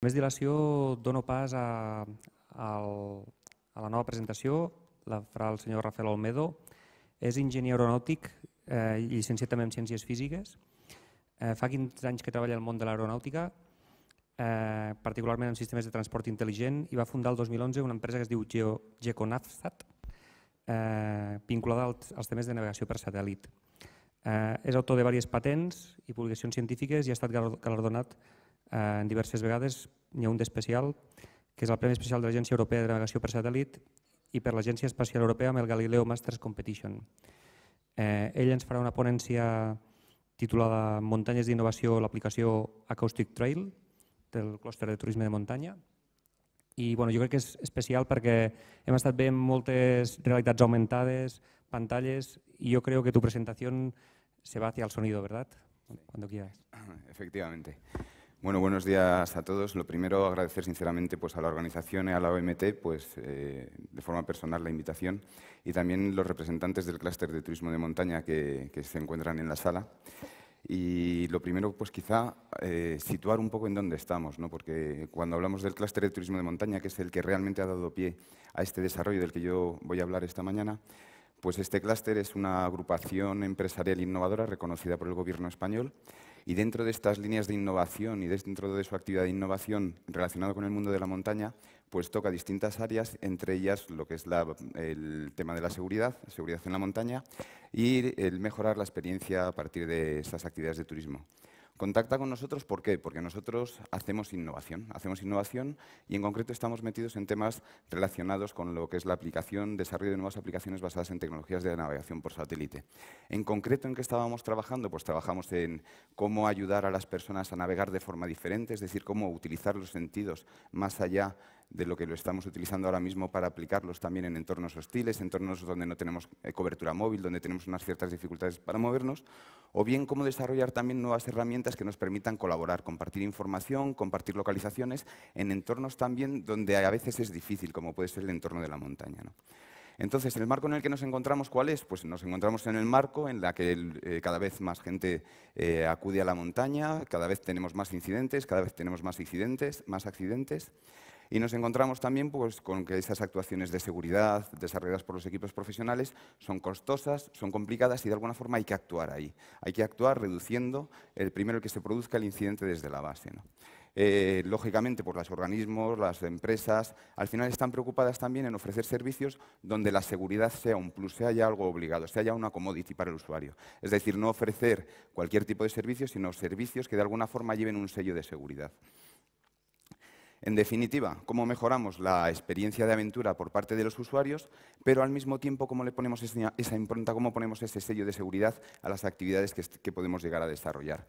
Més dilació, dono pas a, a, a la nova presentació, la farà el senyor Rafael Olmedo. És enginyer aeronàutic, eh, llicenciat també en Ciències Físiques. Eh, fa 15 anys que treballa al món de l'aeronàutica, eh, particularment en sistemes de transport intel·ligent, i va fundar el 2011 una empresa que es diu Geo, Geconafsat, eh, vinculada als, als temes de navegació per satèl·lit. Eh, és autor de diverses patents i publicacions científiques i ha estat galardonat en eh, diverses vegades. N'hi ha un d'especial, que és el Premi Especial de l'Agència Europea de Navegació per Satèl·lit i per l'Agència Espacial Europea amb el Galileo Masters Competition. Eh, ell ens farà una ponència titulada Muntanyes d'innovació, l'aplicació Acoustic Trail del clúster de turisme de muntanya. I bueno, jo crec que és especial perquè hem estat veient moltes realitats augmentades, pantalles, i jo crec que tu presentació se va hacia el sonido, ¿verdad? Cuando quieras. Efectivamente. Bueno, buenos días a todos. Lo primero, agradecer sinceramente pues, a la organización y a la OMT, pues, eh, de forma personal, la invitación y también los representantes del clúster de turismo de montaña que, se encuentran en la sala. Y lo primero, pues quizá eh, situar un poco en dónde estamos, ¿no? porque cuando hablamos del clúster de turismo de montaña, que es el que realmente ha dado pie a este desarrollo del que yo voy a hablar esta mañana, pues este clúster es una agrupación empresarial innovadora reconocida por el Gobierno español y dentro de estas líneas de innovación y dentro de su actividad de innovación relacionada con el mundo de la montaña, pues toca distintas áreas, entre ellas lo que es el tema de la seguridad, seguridad en la montaña, y el mejorar la experiencia a partir de estas actividades de turismo. Contacta con nosotros, ¿por qué? Porque nosotros hacemos innovación. Hacemos innovación y en concreto estamos metidos en temas relacionados con lo que es la aplicación, desarrollo de nuevas aplicaciones basadas en tecnologías de navegación por satélite. En concreto, ¿en qué estábamos trabajando? Pues trabajamos en cómo ayudar a las personas a navegar de forma diferente, es decir, cómo utilizar los sentidos más allá de de lo que lo estamos utilizando ahora mismo para aplicarlos también en entornos hostiles, entornos donde no tenemos eh, cobertura móvil, donde tenemos unas ciertas dificultades para movernos, o bien cómo desarrollar también nuevas herramientas que nos permitan colaborar, compartir información, compartir localizaciones en entornos también donde a veces es difícil, como puede ser el entorno de la montaña. Entonces, ¿el marco en el que nos encontramos cuál es? Pues nos encontramos en el marco en el que eh, cada vez más gente eh, acude a la montaña, cada vez tenemos más incidentes, cada vez tenemos más incidentes, más accidentes. Y nos encontramos también pues, con que estas actuaciones de seguridad desarrolladas por los equipos profesionales son costosas, son complicadas y de alguna forma hay que actuar ahí. Hay que actuar reduciendo el primero que se produzca el incidente desde la base. Eh, lógicamente, por los organismos, las empresas, al final están preocupadas también en ofrecer servicios donde la seguridad sea un plus, sea ya algo obligado, sea ya una commodity para el usuario. Es decir, no ofrecer cualquier tipo de servicio, sino servicios que de alguna forma lleven un sello de seguridad. En definitiva, cómo mejoramos la experiencia de aventura por parte de los usuarios, pero al mismo tiempo cómo le ponemos esa impronta, cómo ponemos ese sello de seguridad a las actividades que, podemos llegar a desarrollar.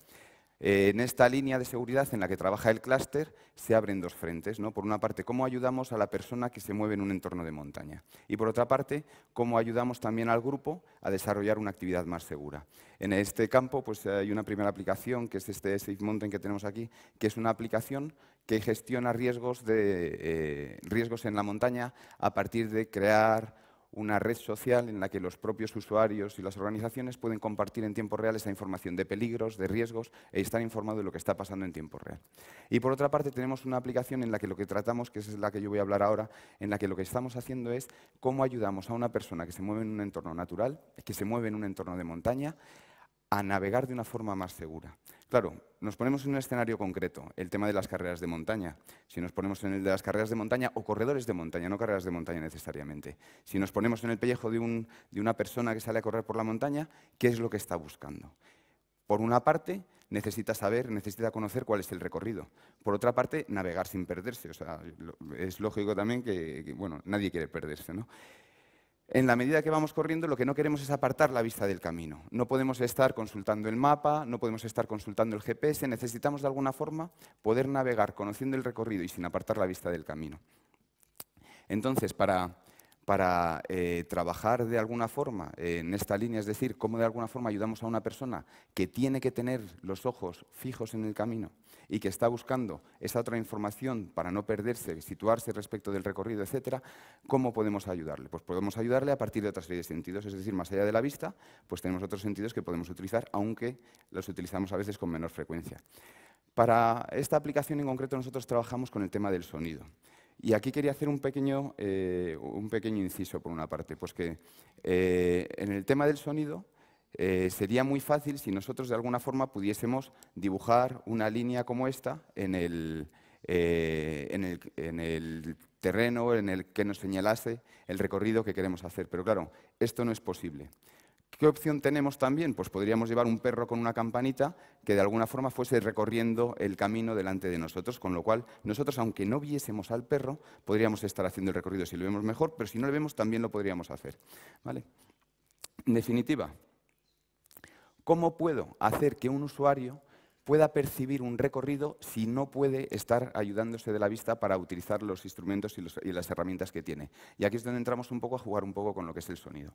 Eh, en esta línea de seguridad en la que trabaja el clúster se abren dos frentes. ¿no? Por una parte, cómo ayudamos a la persona que se mueve en un entorno de montaña. Y por otra parte, cómo ayudamos también al grupo a desarrollar una actividad más segura. En este campo pues, hay una primera aplicación, que es este Safe Mountain que tenemos aquí, que es una aplicación que gestiona riesgos, de, eh, riesgos en la montaña a partir de crear una red social en la que los propios usuarios y las organizaciones pueden compartir en tiempo real esta información de peligros, de riesgos e estar informados de lo que está pasando en tiempo real. Y por otra parte tenemos una aplicación en la que lo que tratamos, que es la que yo voy a hablar ahora, en la que lo que estamos haciendo es cómo ayudamos a una persona que se mueve en un entorno natural, que se mueve en un entorno de montaña, a navegar de una forma más segura. Claro, nos ponemos en un escenario concreto, el tema de las carreras de montaña. Si nos ponemos en el de las carreras de montaña o corredores de montaña, no carreras de montaña necesariamente. Si nos ponemos en el pellejo de, un, de una persona que sale a correr por la montaña, ¿qué es lo que está buscando? Por una parte, necesita saber, necesita conocer cuál es el recorrido. Por otra parte, navegar sin perderse. O sea, es lógico también que, bueno, nadie quiere perderse. ¿no? en la medida que vamos corriendo, lo que no queremos es apartar la vista del camino. No podemos estar consultando el mapa, no podemos estar consultando el GPS, necesitamos de alguna forma poder navegar conociendo el recorrido y sin apartar la vista del camino. Entonces, para para eh, trabajar de alguna forma en esta línea, es decir, cómo de alguna forma ayudamos a una persona que tiene que tener los ojos fijos en el camino y que está buscando esa otra información para no perderse, situarse respecto del recorrido, etcétera, ¿cómo podemos ayudarle? Pues podemos ayudarle a partir de otras serie de sentidos, es decir, más allá de la vista, pues tenemos otros sentidos que podemos utilizar, aunque los utilizamos a veces con menor frecuencia. Para esta aplicación en concreto nosotros trabajamos con el tema del sonido. Y aquí quería hacer un pequeño, eh, un pequeño inciso, por una parte, pues que eh, en el tema del sonido eh, sería muy fácil si nosotros de alguna forma pudiésemos dibujar una línea como esta en el, en el, en el terreno en el que nos señalase el recorrido que queremos hacer. Pero claro, esto no es posible. ¿Qué opción tenemos también? Pues podríamos llevar un perro con una campanita que de alguna forma fuese recorriendo el camino delante de nosotros, con lo cual nosotros, aunque no viésemos al perro, podríamos estar haciendo el recorrido si lo vemos mejor, pero si no lo vemos también lo podríamos hacer. ¿Vale? En definitiva, ¿cómo puedo hacer que un usuario pueda percibir un recorrido si no puede estar ayudándose de la vista para utilizar los instrumentos y, y, las herramientas que tiene. Y aquí es donde entramos un poco a jugar un poco con lo que es el sonido.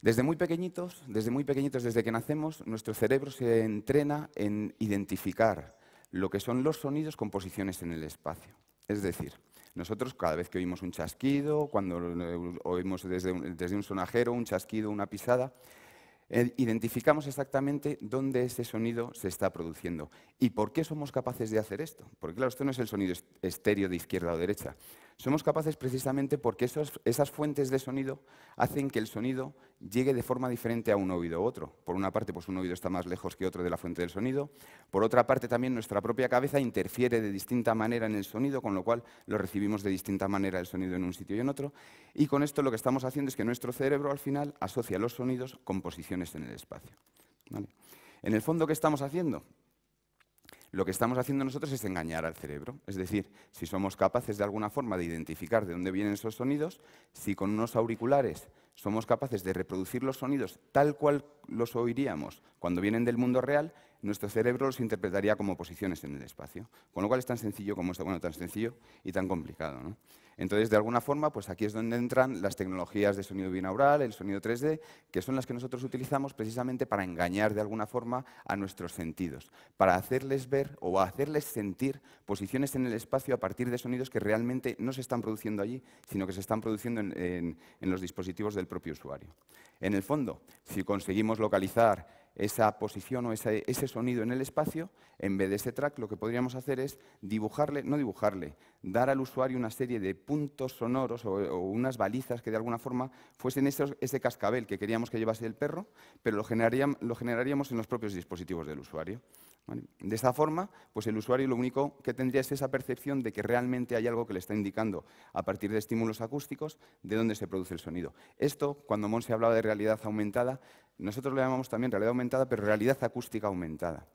Desde muy pequeñitos, desde muy pequeñitos, desde que nacemos, nuestro cerebro se entrena en identificar lo que son los sonidos con posiciones en el espacio. Es decir, nosotros cada vez que oímos un chasquido, cuando oímos desde un, desde un sonajero un chasquido, una pisada, eh, identificamos exactamente dónde ese sonido se está produciendo. ¿Y por qué somos capaces de hacer esto? Porque claro, esto no es el sonido estéreo de izquierda o derecha. Somos capaces precisamente porque esas fuentes de sonido hacen que el sonido llegue de forma diferente a un oído u otro. Por una parte, pues un oído está más lejos que otro de la fuente del sonido. Por otra parte, también nuestra propia cabeza interfiere de distinta manera en el sonido, con lo cual lo recibimos de distinta manera el sonido en un sitio y en otro. Y con esto lo que estamos haciendo es que nuestro cerebro al final asocia los sonidos con posiciones en el espacio. En el fondo, ¿qué estamos haciendo? Lo que estamos haciendo nosotros es engañar al cerebro. Es decir, si somos capaces de alguna forma de identificar de dónde vienen esos sonidos, si con unos auriculares somos capaces de reproducir los sonidos tal cual los oiríamos cuando vienen del mundo real, nuestro cerebro los interpretaría como posiciones en el espacio. Con lo cual es tan sencillo como esto, bueno, tan sencillo y tan complicado. ¿no? Entonces, de alguna forma, pues aquí es donde entran las tecnologías de sonido binaural, el sonido 3D, que son las que nosotros utilizamos precisamente para engañar de alguna forma a nuestros sentidos, para hacerles ver o hacerles sentir posiciones en el espacio a partir de sonidos que realmente no se están produciendo allí, sino que se están produciendo en, los dispositivos del propio usuario. En el fondo, si conseguimos localizar esa posición o ese, sonido en el espacio, en vez de ese track, lo que podríamos hacer es dibujarle, no dibujarle, dar al usuario una serie de puntos sonoros o, unas balizas que de alguna forma fuesen ese cascabel que queríamos que llevase el perro, pero lo, generaríamos, en los propios dispositivos del usuario. De esta forma, pues el usuario lo único que tendría es esa percepción de que realmente hay algo que le está indicando a partir de estímulos acústicos de dónde se produce el sonido. Esto, cuando Monse hablaba de realidad aumentada, nosotros le llamamos también realidad aumentada, pero realidad acústica aumentada.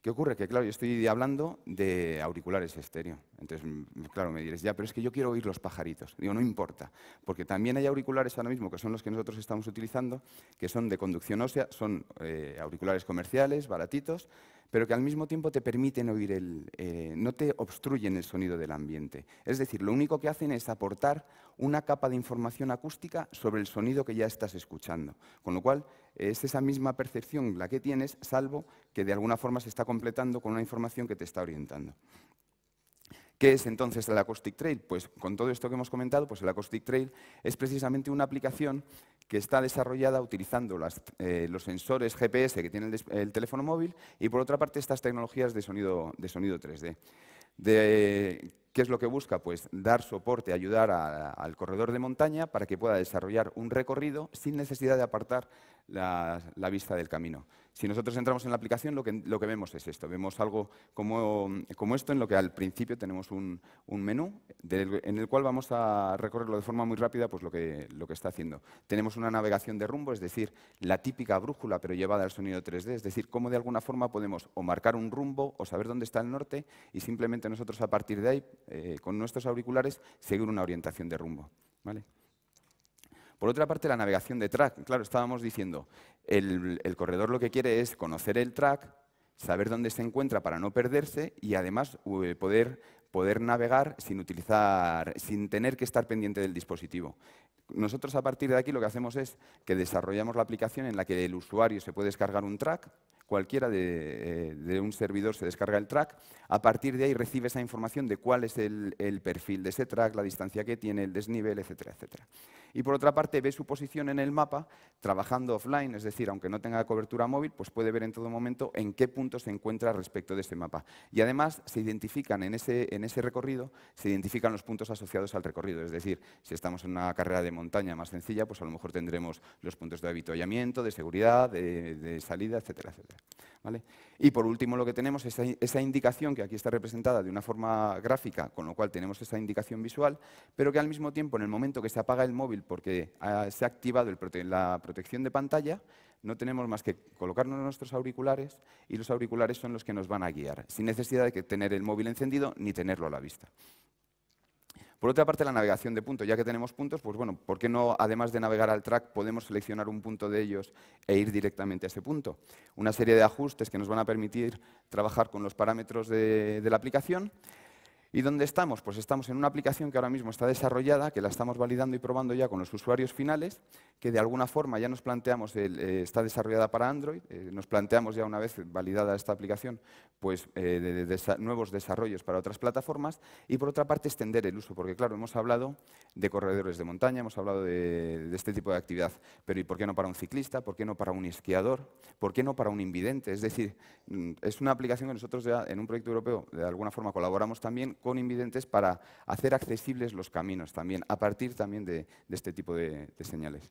¿Qué ocurre? Que claro, yo estoy hablando de auriculares estéreo. Entonces, mm, claro, me diréis, ya, pero es que yo quiero oír los pajaritos. Digo, no importa, porque también hay auriculares ahora mismo, que son los que nosotros estamos utilizando, que son de conducción ósea, son eh, auriculares comerciales, baratitos, pero que al mismo tiempo te permiten oír el... Eh, no te obstruyen el sonido del ambiente. Es decir, lo único que hacen es aportar una capa de información acústica sobre el sonido que ya estás escuchando. Con lo cual, es esa misma percepción la que tienes, salvo que de alguna forma se está completando con una información que te está orientando. ¿Qué es entonces el Acoustic Trail? Pues con todo esto que hemos comentado, pues el Acoustic Trail es precisamente una aplicación que está desarrollada utilizando eh, los sensores GPS que tiene el, teléfono móvil y por otra parte estas tecnologías de sonido, de sonido 3D. De, ¿Qué es lo que busca? Pues dar soporte, ayudar al corredor de montaña para que pueda desarrollar un recorrido sin necesidad de apartar la, vista del camino. Si nosotros entramos en la aplicación, lo que, lo que vemos es esto. Vemos algo como, como, esto, en lo que al principio tenemos un, menú en el cual vamos a recorrerlo de forma muy rápida pues lo que, lo que está haciendo. Tenemos una navegación de rumbo, es decir, la típica brújula pero llevada al sonido 3D, es decir, cómo de alguna forma podemos o marcar un rumbo o saber dónde está el norte y simplemente nosotros a partir de ahí, eh, con nuestros auriculares, seguir una orientación de rumbo. ¿Vale? Por otra parte, la navegación de track. Claro, estábamos diciendo, el, el corredor lo que quiere es conocer el track, saber dónde se encuentra para no perderse y además eh, poder, poder navegar sin, utilizar, sin tener que estar pendiente del dispositivo. Nosotros a partir de aquí lo que hacemos es que desarrollamos la aplicación en la que el usuario se puede descargar un track, cualquiera eh, de, un servidor se descarga el track, a partir de ahí recibe esa información de cuál es el, perfil de ese track, la distancia que tiene, el desnivel, etcétera, etcétera. Y por otra parte ve su posición en el mapa trabajando offline, es decir, aunque no tenga cobertura móvil, pues puede ver en todo momento en qué punto se encuentra respecto de ese mapa. Y además se identifican en ese, en ese recorrido, se identifican los puntos asociados al recorrido, es decir, si estamos en una carrera de montaña más sencilla, pues a lo mejor tendremos los puntos de avituallamiento, de seguridad, de, de salida, etcétera, etcétera. Y por último lo que tenemos es esa indicación que aquí está representada de una forma gráfica, con lo cual tenemos esa indicación visual, pero que al mismo tiempo en el momento que se apaga el móvil porque se ha activado la protección de pantalla, no tenemos más que colocarnos nuestros auriculares y los auriculares son los que nos van a guiar, sin necesidad de tener el móvil encendido ni tenerlo a la vista. Por otra parte, la navegación de puntos. Ya que tenemos puntos, pues bueno, ¿por qué no, además de navegar al track, podemos seleccionar un punto de ellos e ir directamente a ese punto? Una serie de ajustes que nos van a permitir trabajar con los parámetros de, de la aplicación ¿Y dónde estamos? Pues estamos en una aplicación que ahora mismo está desarrollada, que la estamos validando y probando ya con los usuarios finales, que de alguna forma ya nos planteamos, eh, está desarrollada para Android, eh, nos planteamos ya una vez validada esta aplicación, pues eh, nuevos desarrollos para otras plataformas y por otra parte extender el uso, porque claro, hemos hablado de corredores de montaña, hemos hablado de, de este tipo de actividad, pero ¿y por qué no para un ciclista? ¿Por qué no para un esquiador? ¿Por qué no para un invidente? Es decir, mm, es una aplicación que nosotros ya en un proyecto europeo de alguna forma colaboramos también con invidentes para hacer accesibles los caminos también, a partir también de, este tipo de señales.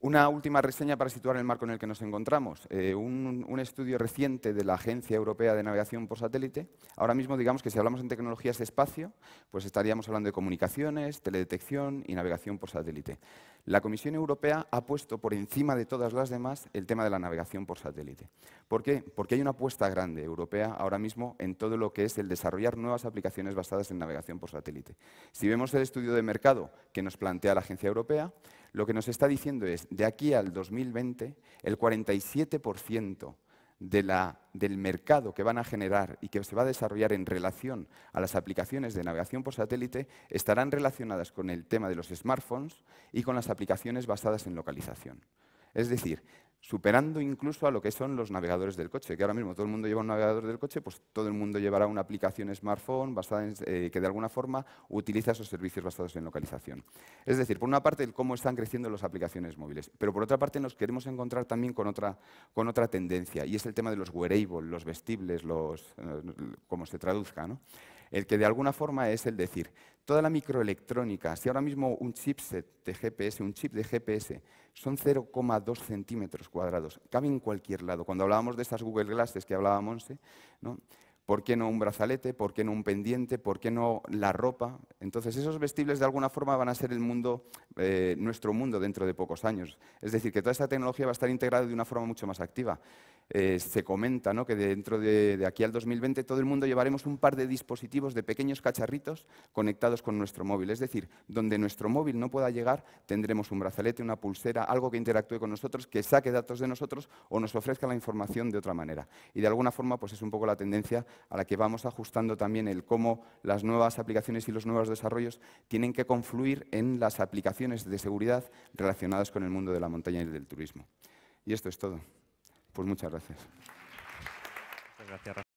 Una última reseña para situar el marco en el que nos encontramos. Eh, un, un, estudio reciente de la Agencia Europea de Navegación por Satélite. Ahora mismo, digamos que si hablamos en tecnologías de espacio, pues estaríamos hablando de comunicaciones, teledetección y navegación por satélite. La Comisión Europea ha puesto por encima de todas las demás el tema de la navegación por satélite. ¿Por qué? Porque hay una apuesta grande europea ahora mismo en todo lo que es el desarrollar nuevas aplicaciones basadas en navegación por satélite. Si vemos el estudio de mercado que nos plantea la Agencia Europea, lo que nos está diciendo es, de aquí al 2020, el 47% de la, del mercado que van a generar y que se va a desarrollar en relación a las aplicaciones de navegación por satélite estarán relacionadas con el tema de los smartphones y con las aplicaciones basadas en localización. Es decir, superando incluso a lo que son los navegadores del coche, que ahora mismo todo el mundo lleva un navegador del coche, pues todo el mundo llevará una aplicación smartphone basada en, eh, que de alguna forma utiliza esos servicios basados en localización. Es decir, por una parte, el cómo están creciendo las aplicaciones móviles, pero por otra parte nos queremos encontrar también con otra, con otra tendencia, y es el tema de los wearables, los vestibles, los, eh, como se traduzca, el que de alguna forma es el decir, toda la microelectrónica, si ahora mismo un chipset de GPS, un chip de GPS, son 0,2 centímetros cuadrados, cabe en cualquier lado. Cuando hablábamos de estas Google Glasses que hablaba Monse, ¿no? ¿por qué no un brazalete? ¿Por qué no un pendiente? ¿Por qué no la ropa? Entonces esos vestibles de alguna forma van a ser el mundo, eh, nuestro mundo dentro de pocos años. Es decir, que toda esta tecnología va a estar integrada de una forma mucho más activa. Eh, se comenta que dentro de, de, aquí al 2020 todo el mundo llevaremos un par de dispositivos de pequeños cacharritos conectados con nuestro móvil. Es decir, donde nuestro móvil no pueda llegar, tendremos un brazalete, una pulsera, algo que interactúe con nosotros, que saque datos de nosotros o nos ofrezca la información de otra manera. Y de alguna forma, pues es un poco la tendencia a la que vamos ajustando también el cómo las nuevas aplicaciones y los nuevos desarrollos tienen que confluir en las aplicaciones de seguridad relacionadas con el mundo de la montaña y del turismo. Y esto es todo. Pues muchas gracias. gracias,